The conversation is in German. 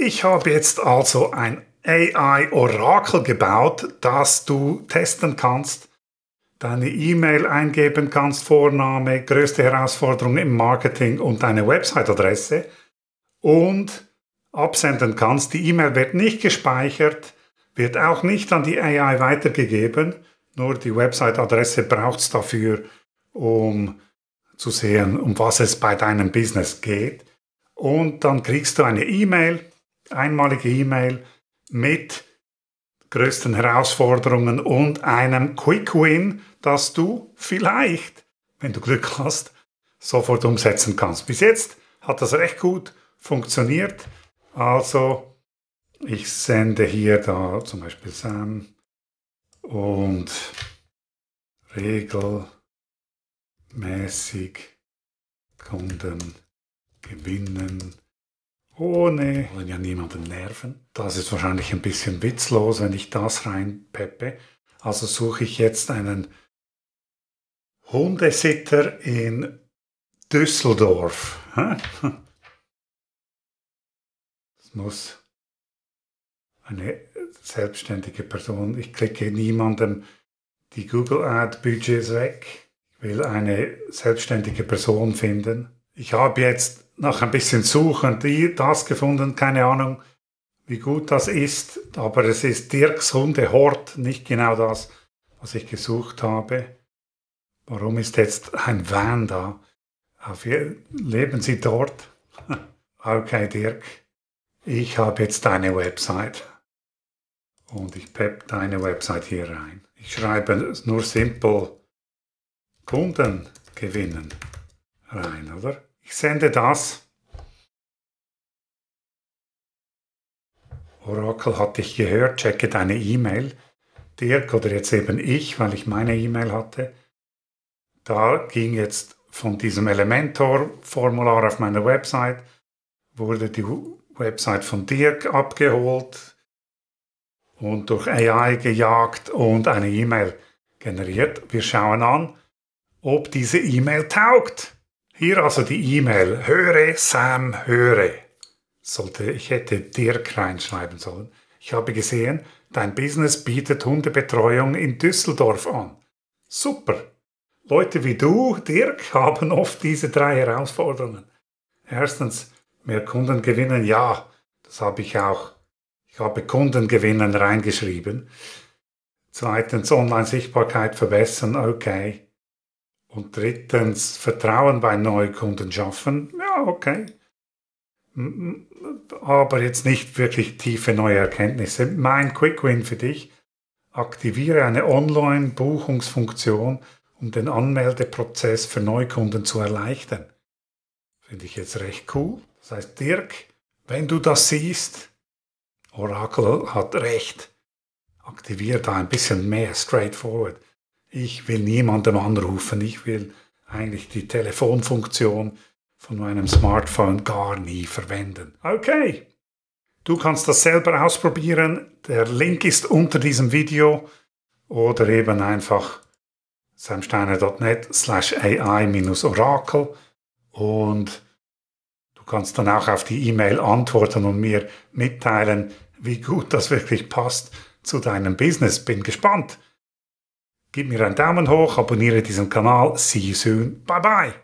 Ich habe jetzt also ein AI-Orakel gebaut, das du testen kannst, deine E-Mail eingeben kannst, Vorname, größte Herausforderung im Marketing und deine Website-Adresse und absenden kannst. Die E-Mail wird nicht gespeichert, wird auch nicht an die AI weitergegeben, nur die Website-Adresse braucht es dafür, um zu sehen, um was es bei deinem Business geht. Und dann kriegst du eine E-Mail, einmalige E-Mail mit größten Herausforderungen und einem Quick Win, das du vielleicht, wenn du Glück hast, sofort umsetzen kannst. Bis jetzt hat das recht gut funktioniert. Also ich sende hier da zum Beispiel Sam und regelmäßig Kunden gewinnen ohne wollen ja niemanden nerven. Das ist wahrscheinlich ein bisschen witzlos, wenn ich das reinpeppe. Also suche ich jetzt einen Hundesitter in Düsseldorf. Das muss eine selbstständige Person. Ich klicke niemandem die Google Ad Budgets weg. Ich will eine selbstständige Person finden. Ich habe jetzt nach ein bisschen Suchen die, das gefunden, keine Ahnung, wie gut das ist, aber es ist Dirks Hundehort, nicht genau das, was ich gesucht habe. Warum ist jetzt ein Van da? leben Sie dort? okay, Dirk, ich habe jetzt deine Website. Und ich pepp deine Website hier rein. Ich schreibe nur simpel Kunden gewinnen rein, oder? Ich sende das. Oracle hat dich gehört, checke deine E-Mail. Dirk oder jetzt eben ich, weil ich meine E-Mail hatte. Da ging jetzt von diesem Elementor-Formular auf meiner Website, wurde die Website von Dirk abgeholt und durch AI gejagt und eine E-Mail generiert. Wir schauen an, ob diese E-Mail taugt. Hier also die E-Mail. Höre, Sam, höre. Sollte, ich hätte Dirk reinschreiben sollen. Ich habe gesehen, dein Business bietet Hundebetreuung in Düsseldorf an. Super. Leute wie du, Dirk, haben oft diese drei Herausforderungen. Erstens, mehr Kunden gewinnen, ja, das habe ich auch. Ich habe Kunden gewinnen reingeschrieben. Zweitens, Online-Sichtbarkeit verbessern, okay. Und drittens, Vertrauen bei Neukunden schaffen. Ja, okay. Aber jetzt nicht wirklich tiefe neue Erkenntnisse. Mein Quick Win für dich. Aktiviere eine Online-Buchungsfunktion, um den Anmeldeprozess für Neukunden zu erleichtern. Finde ich jetzt recht cool. Das heißt, Dirk, wenn du das siehst, Oracle hat recht. Aktiviere da ein bisschen mehr straightforward. Ich will niemandem anrufen. Ich will eigentlich die Telefonfunktion von meinem Smartphone gar nie verwenden. Okay, du kannst das selber ausprobieren. Der Link ist unter diesem Video oder eben einfach samsteiner.net slash ai-orakel und du kannst dann auch auf die E-Mail antworten und mir mitteilen, wie gut das wirklich passt zu deinem Business. Bin gespannt Gib mir einen Daumen hoch, abonniere diesen Kanal. See you soon. Bye bye.